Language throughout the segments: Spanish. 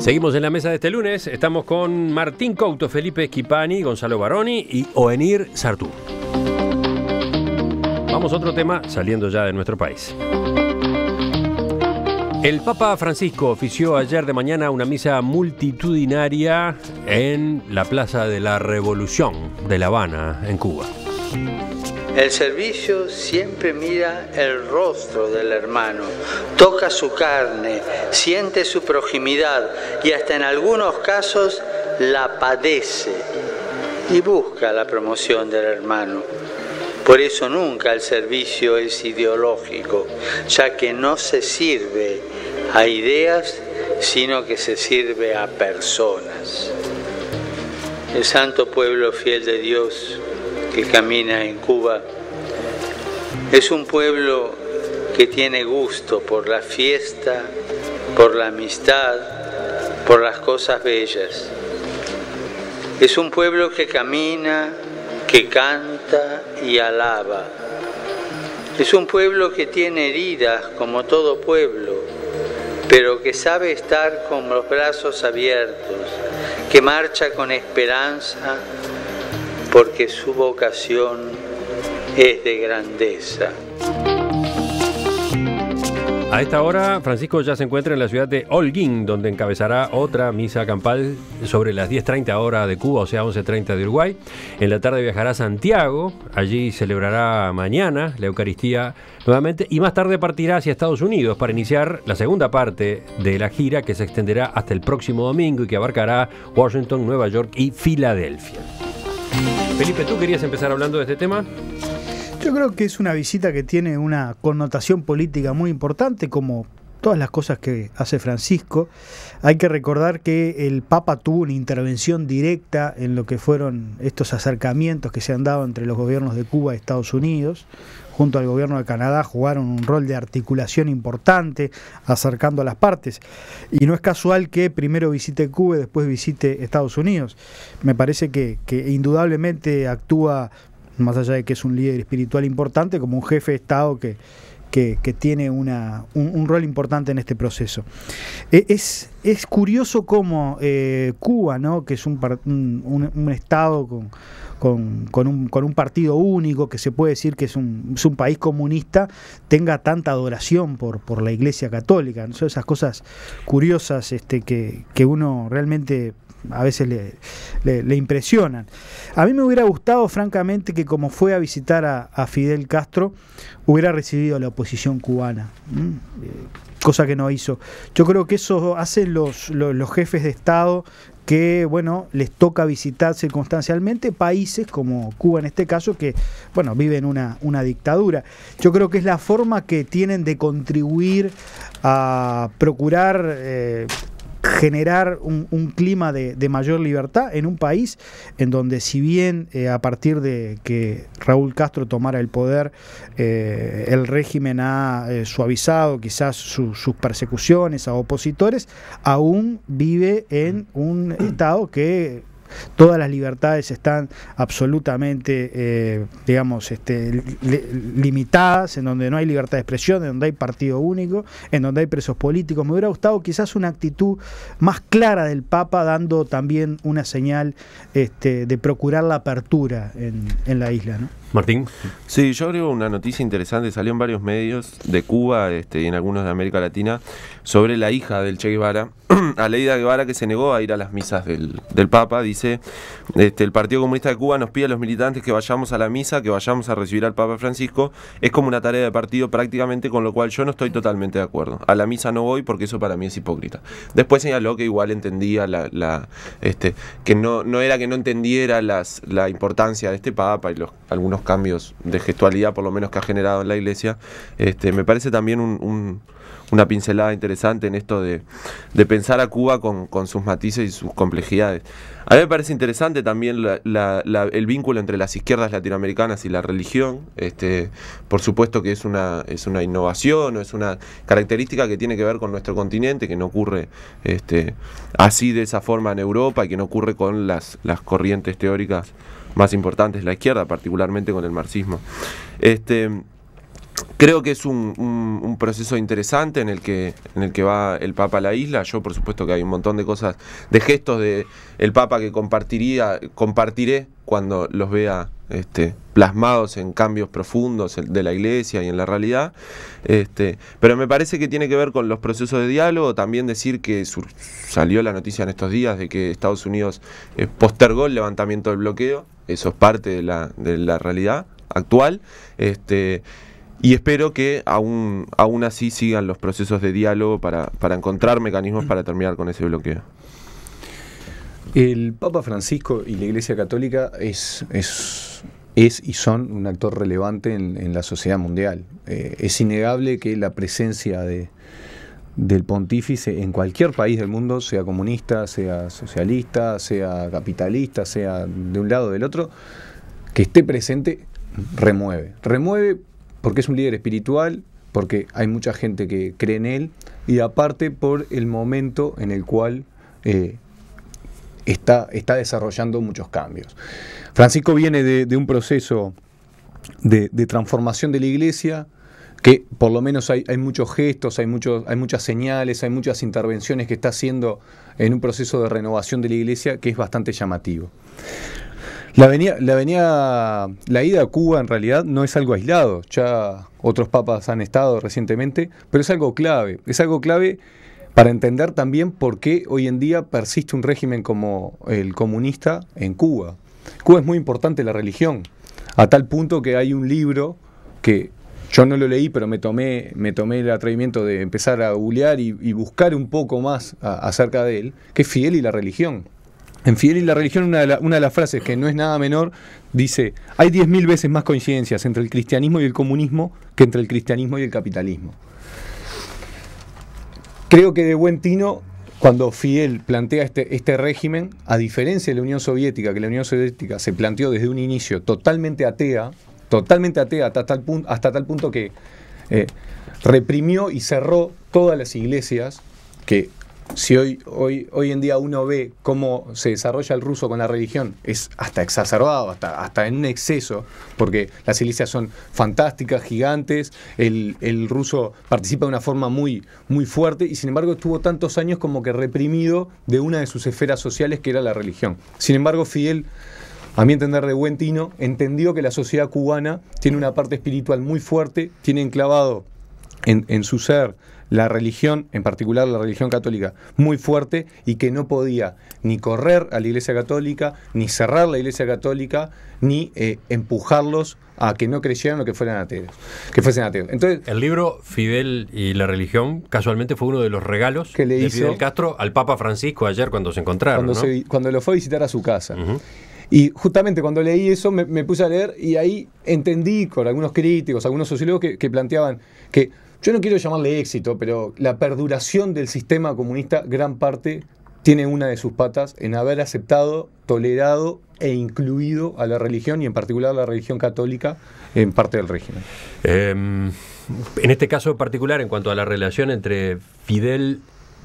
Seguimos en la mesa de este lunes. Estamos con Martín Couto, Felipe Esquipani, Gonzalo Baroni y Oenir Sartú. Vamos a otro tema saliendo ya de nuestro país. El Papa Francisco ofició ayer de mañana una misa multitudinaria en la Plaza de la Revolución de La Habana, en Cuba. El servicio siempre mira el rostro del hermano, toca su carne, siente su proximidad y hasta en algunos casos la padece y busca la promoción del hermano. Por eso nunca el servicio es ideológico, ya que no se sirve a ideas, sino que se sirve a personas. El santo pueblo fiel de Dios que camina en Cuba. Es un pueblo que tiene gusto por la fiesta, por la amistad, por las cosas bellas. Es un pueblo que camina, que canta y alaba. Es un pueblo que tiene heridas como todo pueblo, pero que sabe estar con los brazos abiertos, que marcha con esperanza porque su vocación es de grandeza. A esta hora, Francisco ya se encuentra en la ciudad de Holguín, donde encabezará otra misa campal sobre las 10.30 hora de Cuba, o sea, 11.30 de Uruguay. En la tarde viajará a Santiago, allí celebrará mañana la Eucaristía nuevamente y más tarde partirá hacia Estados Unidos para iniciar la segunda parte de la gira que se extenderá hasta el próximo domingo y que abarcará Washington, Nueva York y Filadelfia. Felipe, ¿tú querías empezar hablando de este tema? Yo creo que es una visita que tiene una connotación política muy importante, como todas las cosas que hace Francisco. Hay que recordar que el Papa tuvo una intervención directa en lo que fueron estos acercamientos que se han dado entre los gobiernos de Cuba y Estados Unidos, junto al gobierno de Canadá jugaron un rol de articulación importante, acercando a las partes. Y no es casual que primero visite Cuba y después visite Estados Unidos. Me parece que, que indudablemente actúa, más allá de que es un líder espiritual importante, como un jefe de Estado que que, tiene un, rol importante en este proceso. E, es, es curioso cómo eh, Cuba, ¿no? que es un, Estado con, un, partido único, que se puede decir que es un, país comunista, tenga tanta adoración por, por la Iglesia Católica. Son esas cosas curiosas este, que, que uno realmente a veces le, impresionan. A mí me hubiera gustado, francamente, que como fue a visitar a, Fidel Castro, hubiera recibido a la oposición cubana, eh, cosa que no hizo. Yo creo que eso hacen los, jefes de Estado que bueno, les toca visitar circunstancialmente países como Cuba en este caso, que bueno, viven una, una dictadura. Yo creo que es la forma que tienen de contribuir a procurar eh, generar un, clima de, mayor libertad en un país en donde si bien eh, a partir de que Raúl Castro tomara el poder, eh, el régimen ha eh, suavizado quizás sus persecuciones a opositores, aún vive en un Estado que Todas las libertades están absolutamente, eh, digamos, este, limitadas, en donde no hay libertad de expresión, en donde hay partido único, en donde hay presos políticos. Me hubiera gustado quizás una actitud más clara del Papa, dando también una señal este, de procurar la apertura en, en la isla. ¿no? Martín. Sí, yo creo una noticia interesante, salió en varios medios de Cuba este, y en algunos de América Latina, sobre la hija del Che Guevara, Aleida Guevara, que se negó a ir a las misas del, Papa. Dice, este, el Partido Comunista de Cuba nos pide a los militantes que vayamos a la misa, que vayamos a recibir al Papa Francisco. Es como una tarea de partido prácticamente, con lo cual yo no estoy totalmente de acuerdo. A la misa no voy porque eso para mí es hipócrita. Después señaló que igual entendía la, la este, que no, no era que no entendiera las, la importancia de este Papa y los, algunos cambios de gestualidad, por lo menos que ha generado en la iglesia, este, me parece también una pincelada interesante en esto de, pensar a Cuba con, sus matices y sus complejidades. A mí me parece interesante también el vínculo entre las izquierdas latinoamericanas y la religión. Este, por supuesto que es una, innovación o es una característica que tiene que ver con nuestro continente, que no ocurre este, así de esa forma en Europa y que no ocurre con las, las corrientes teóricas más importantes de la izquierda, particularmente con el marxismo. Este, Creo que es un, proceso interesante en el, que, en el que va el Papa a la isla. Yo, por supuesto, que hay un montón de cosas, de gestos del Papa que compartiría, compartiré cuando los vea este, plasmados en cambios profundos de la iglesia y en la realidad. Este, pero me parece que tiene que ver con los procesos de diálogo, también decir que salió la noticia en estos días de que Estados Unidos eh, postergó el levantamiento del bloqueo, eso es parte de la, realidad actual. Este, y espero que aún, aún así sigan los procesos de diálogo para, encontrar mecanismos para terminar con ese bloqueo. El Papa Francisco y la Iglesia Católica es, es es y son un actor relevante en, la sociedad mundial. Eh, es innegable que la presencia de, del pontífice en cualquier país del mundo, sea comunista, sea socialista, sea capitalista, sea de un lado o del otro, que esté presente, remueve. Remueve porque es un líder espiritual, porque hay mucha gente que cree en él y aparte por el momento en el cual eh, está, desarrollando muchos cambios. Francisco viene de, un proceso de, transformación de la iglesia, que por lo menos hay, muchos gestos, hay, muchos, hay muchas señales, hay muchas intervenciones que está haciendo en un proceso de renovación de la iglesia que es bastante llamativo. La, venía, la, la ida a Cuba en realidad no es algo aislado, ya otros papas han estado recientemente, pero es algo clave, es algo clave para entender también por qué hoy en día persiste un régimen como el comunista en Cuba. Cuba es muy importante la religión, a tal punto que hay un libro que yo no lo leí, pero me tomé, me tomé el atrevimiento de empezar a googlear y, buscar un poco más acerca de él, que es Fidel y la religión. En fiel y la religión, una de, una de las frases que no es nada menor, dice, hay 10.000 veces más coincidencias entre el cristianismo y el comunismo que entre el cristianismo y el capitalismo. Creo que de buen tino, cuando Fidel plantea este, este régimen, a diferencia de la Unión Soviética, que la Unión Soviética se planteó desde un inicio totalmente atea, totalmente atea hasta tal punto, hasta tal punto que eh, reprimió y cerró todas las iglesias que si hoy, hoy, hoy en día uno ve cómo se desarrolla el ruso con la religión, es hasta exacerbado, hasta, hasta en un exceso, porque las iglesias son fantásticas, gigantes, el, ruso participa de una forma muy, muy fuerte y sin embargo estuvo tantos años como que reprimido de una de sus esferas sociales que era la religión. Sin embargo, Fidel a mi entender de buen tino, entendió que la sociedad cubana tiene una parte espiritual muy fuerte, tiene enclavado en, en su ser la religión, en particular la religión católica, muy fuerte y que no podía ni correr a la Iglesia Católica, ni cerrar la Iglesia Católica, ni eh, empujarlos a que no creyeran o que fueran ateos, que fuesen ateos. Entonces, el libro Fidel y la religión casualmente fue uno de los regalos que le de Fidel Castro al Papa Francisco ayer cuando se encontraron. Cuando, lo fue a visitar a su casa. Y justamente cuando leí eso me, puse a leer y ahí entendí con algunos críticos, algunos sociólogos que planteaban que yo no quiero llamarle éxito, pero la perduración del sistema comunista, gran parte, tiene una de sus patas en haber aceptado, tolerado e incluido a la religión y en particular a la religión católica en parte del régimen. Em, en este caso particular, en cuanto a la relación entre Fidel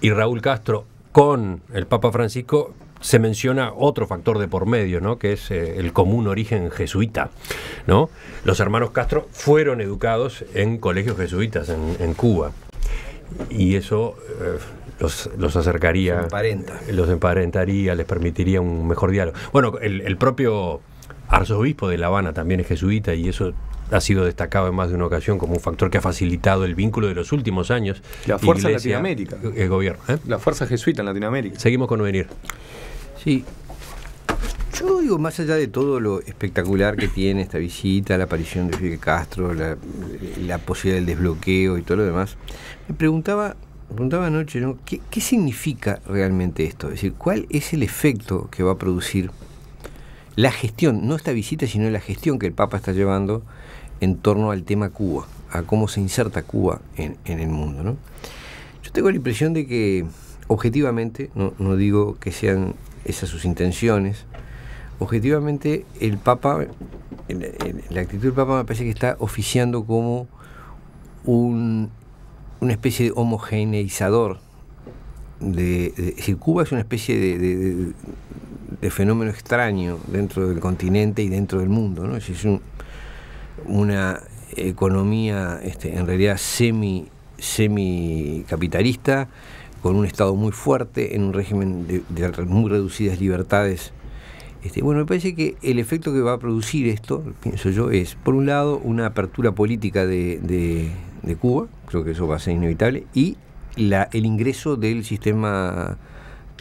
y Raúl Castro con el Papa Francisco, se menciona otro factor de por medio, ¿no? que es eh, el común origen jesuita. ¿no? Los hermanos Castro fueron educados en colegios jesuitas en, Cuba. Y eso eh, los, acercaría. Los, los emparentaría, les permitiría un mejor diálogo. Bueno, el, el propio arzobispo de La Habana también es jesuita y eso ha sido destacado en más de una ocasión como un factor que ha facilitado el vínculo de los últimos años. La fuerza en Latinoamérica. El gobierno. ¿eh? La fuerza jesuita en Latinoamérica. Seguimos con venir. Sí. Yo digo, más allá de todo lo espectacular que tiene esta visita, la aparición de Fidel Castro, la, posibilidad del desbloqueo y todo lo demás, me preguntaba preguntaba anoche, ¿Qué, significa realmente esto? Es decir, ¿cuál es el efecto que va a producir la gestión, no esta visita, sino la gestión que el Papa está llevando en torno al tema Cuba, a cómo se inserta Cuba en, el mundo. ¿no? Yo tengo la impresión de que, objetivamente, no, digo que sean esas sus intenciones, objetivamente el Papa, la actitud del Papa me parece que está oficiando como una especie de homogeneizador. De, Cuba es una especie de, fenómeno extraño dentro del continente y dentro del mundo. ¿no? es un, una economía este, en realidad semi, semi capitalista, con un Estado muy fuerte, en un régimen de, muy reducidas libertades. Este, bueno, me parece que el efecto que va a producir esto, pienso yo, es, por un lado, una apertura política de, Cuba, creo que eso va a ser inevitable, y la, el ingreso del sistema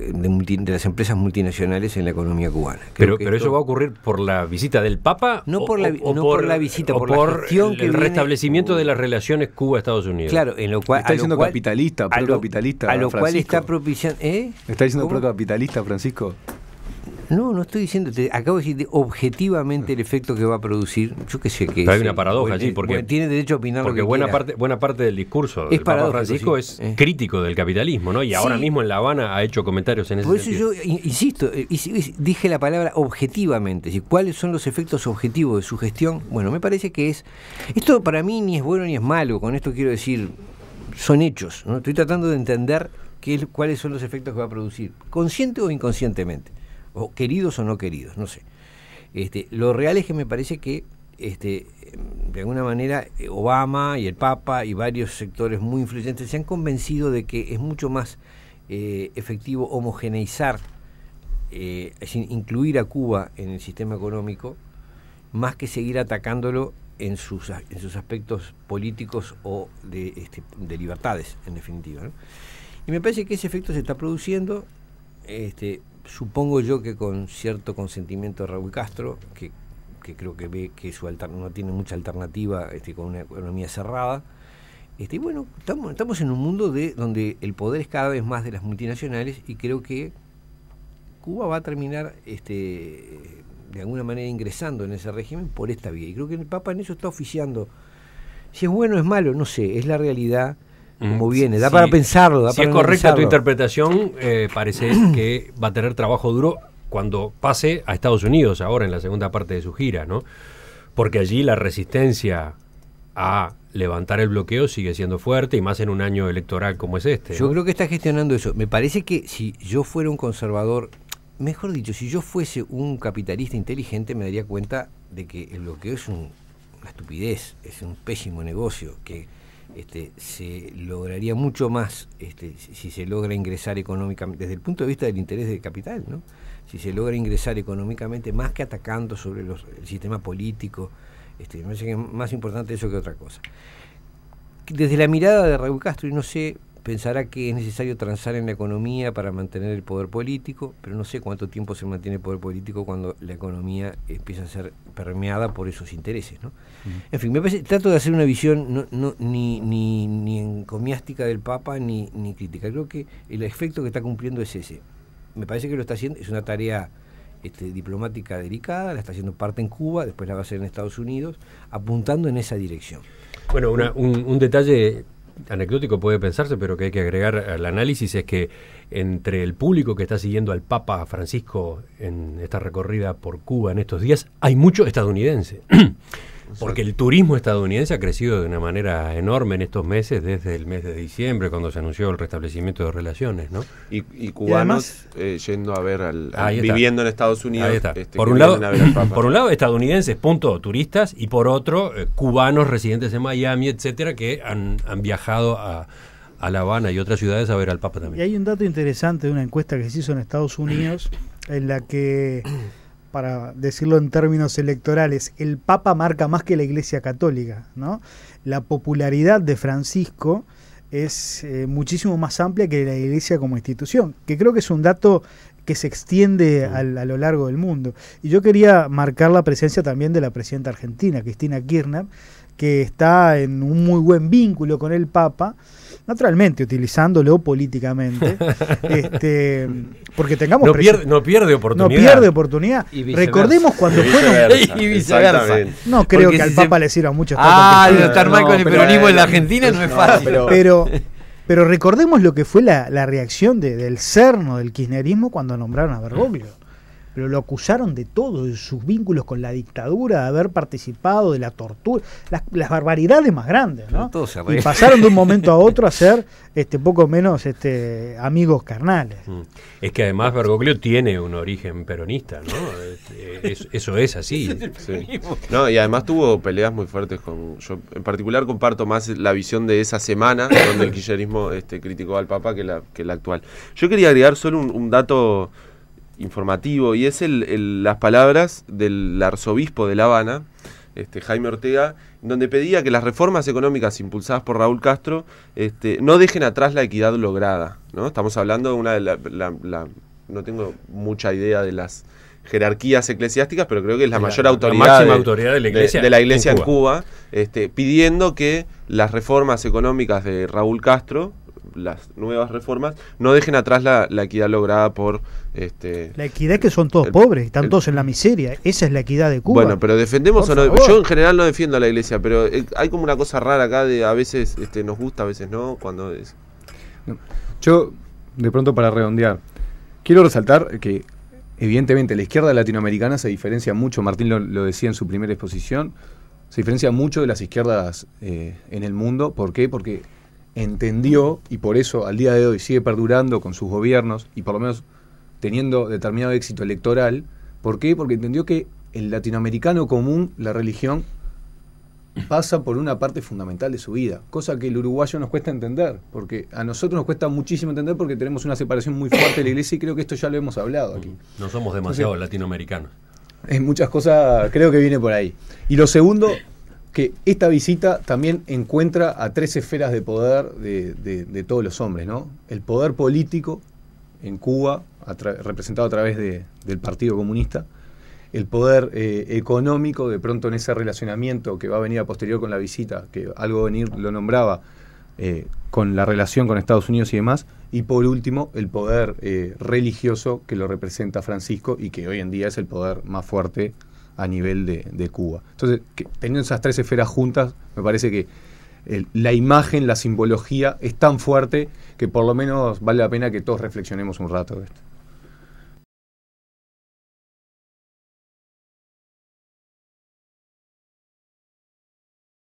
de, las empresas multinacionales en la economía cubana. pero eso va a ocurrir por la visita del Papa. No por la, no por, la visita, por, el, restablecimiento de las relaciones Cuba-Estados Unidos. Claro, en lo cual. Está diciendo capitalista, -capitalista, a lo, cual está propiciando. ¿eh? Está diciendo procapitalista, Francisco. No, no estoy diciendo, acabo de decir objetivamente el efecto que va a producir. Yo qué sé qué es. Hay una paradoja allí, eh, porque. Tiene derecho a opinar Porque buena, parte, buena parte del discurso del Francisco es eh. crítico del capitalismo, ¿no? Y ahora mismo en La Habana ha hecho comentarios en ese sentido Por eso yo insisto, eh, dije la palabra objetivamente. ¿Cuáles son los efectos objetivos de su gestión? Bueno, me parece que es. Esto para mí ni es bueno ni es malo. Con esto quiero decir, son hechos. ¿no? Estoy tratando de entender qué, cuáles son los efectos que va a producir, consciente o inconscientemente o queridos o no queridos, no sé. Este, lo real es que me parece que este, em, de alguna manera eh, Obama y el Papa y varios sectores muy influyentes se han convencido de que es mucho más eh, efectivo homogeneizar, eh, incluir a Cuba en el sistema económico, más que seguir atacándolo en sus, en sus aspectos políticos o de, este, libertades, en definitiva. Y me parece que ese efecto se está produciendo. Este, supongo yo que con cierto consentimiento de Raúl Castro, que, creo que ve que su no tiene mucha alternativa este, con una economía cerrada. Este, bueno, estamos, en un mundo de donde el poder es cada vez más de las multinacionales y creo que Cuba va a terminar este, de alguna manera ingresando en ese régimen por esta vía. Y creo que el Papa en eso está oficiando. Si es bueno o es malo, no sé, es la realidad como viene. Da para pensarlo. si es correcta tu interpretación, eh, parece que va a tener trabajo duro cuando pase a Estados Unidos ahora en la segunda parte de su gira, ¿no? Porque allí la resistencia a levantar el bloqueo sigue siendo fuerte y más en un año electoral como es este. Yo creo que está gestionando eso. Me parece que si yo fuera un conservador, mejor dicho, si yo fuese un capitalista inteligente, me daría cuenta de que el bloqueo es una estupidez, es un pésimo negocio, que este, se lograría mucho más este, si se logra ingresar económicamente, desde el punto de vista del interés del capital, ¿no? si se logra ingresar económicamente más que atacando sobre el sistema político, este, me parece que es más importante eso que otra cosa. Desde la mirada de Raúl Castro, y no sé pensará que es necesario transar en la economía para mantener el poder político, pero no sé cuánto tiempo se mantiene el poder político cuando la economía empieza a ser permeada por esos intereses. ¿no? En fin, me parece, trato de hacer una visión ni, ni, encomiástica del Papa ni, ni crítica. Creo que el efecto que está cumpliendo es ese. Me parece que lo está haciendo, es una tarea este, diplomática delicada, la está haciendo parte en Cuba, después la va a hacer en Estados Unidos, apuntando en esa dirección. Bueno, un detalle anecdótico puede pensarse, pero que hay que agregar al análisis es que entre el público que está siguiendo al Papa Francisco en esta recorrida por Cuba en estos días, hay muchos estadounidenses Porque el turismo estadounidense ha crecido de una manera enorme en estos meses, desde el mes de diciembre, cuando se anunció el restablecimiento de relaciones, ¿no? Y, y cubanos eh, yendo a ver al, viviendo en Estados Unidos. Este, por, un lado, estadounidenses, punto, turistas, y por otro, eh, cubanos residentes en Miami, etcétera, que han, viajado a, a La Habana y otras ciudades a ver al Papa también. Y hay un dato interesante de una encuesta que se hizo en Estados Unidos en la que para decirlo en términos electorales, el Papa marca más que la Iglesia Católica, ¿no? La popularidad de Francisco es eh, muchísimo más amplia que la Iglesia como institución, que creo que es un dato que se extiende a lo largo del mundo. Y yo quería marcar la presencia también de la presidenta argentina, Cristina Kirchner, que está en un muy buen vínculo con el Papa, naturalmente utilizándolo políticamente, este, porque tengamos no pierde, oportunidad. No pierde oportunidad. Recordemos cuando fueron y viceversa. No creo que al Papa le sirva mucho. Ah, estar mal con el peronismo en la Argentina no es fácil. pero, pero recordemos lo que fue la, reacción de, del cerno del kirchnerismo cuando nombraron a Bergoglio pero lo acusaron de todo, de sus vínculos con la dictadura, de haber participado de la tortura, las, barbaridades más grandes, ¿no? Y pasaron de un momento a otro a ser este poco menos este amigos carnales. Mm. Es que además Bergoglio tiene un origen peronista, ¿no? Eh, eso es así. No, y además tuvo peleas muy fuertes con yo en particular comparto más la visión de esa semana donde el kirchnerismo este criticó al Papa que la que la actual. Yo quería agregar solo un dato informativo y es el, las palabras del arzobispo de La Habana, este, Jaime Ortega, donde pedía que las reformas económicas impulsadas por Raúl Castro este, no dejen atrás la equidad lograda. ¿no? Estamos hablando de una de las, no tengo mucha idea de las jerarquías eclesiásticas, pero creo que es la, mayor autoridad, máxima de, autoridad de la Iglesia, de, la iglesia en Cuba, este, pidiendo que las reformas económicas de Raúl Castro las nuevas reformas no dejen atrás la, equidad lograda por... Este, la equidad que son todos pobres, están todos en la miseria, esa es la equidad de Cuba. Bueno, pero defendemos o no, Yo en general no defiendo a la iglesia, pero eh, hay como una cosa rara acá de a veces este, nos gusta, a veces no, cuando es... Yo, de pronto para redondear, quiero resaltar que evidentemente la izquierda latinoamericana se diferencia mucho, Martín lo, decía en su primera exposición, se diferencia mucho de las izquierdas eh, en el mundo. ¿Por qué? Porque entendió, y por eso al día de hoy sigue perdurando con sus gobiernos, y por lo menos teniendo determinado éxito electoral. ¿Por qué? Porque entendió que el latinoamericano común, la religión, pasa por una parte fundamental de su vida, cosa que el uruguayo nos cuesta entender, porque a nosotros nos cuesta muchísimo entender porque tenemos una separación muy fuerte de la iglesia y creo que esto ya lo hemos hablado aquí. No somos demasiado latinoamericanos. En muchas cosas creo que viene por ahí. Y lo segundo, que esta visita también encuentra a tres esferas de poder de, todos los hombres, ¿no? El poder político en Cuba, representado a través del Partido Comunista, el poder eh, económico, de pronto en ese relacionamiento que va a venir a posterior con la visita, que algo venir lo nombraba, eh, con la relación con Estados Unidos y demás, y por último, el poder eh, religioso que lo representa Francisco y que hoy en día es el poder más fuerte a nivel de, Cuba. Entonces, teniendo esas tres esferas juntas, me parece que la imagen, la simbología es tan fuerte que por lo menos vale la pena que todos reflexionemos un rato de esto.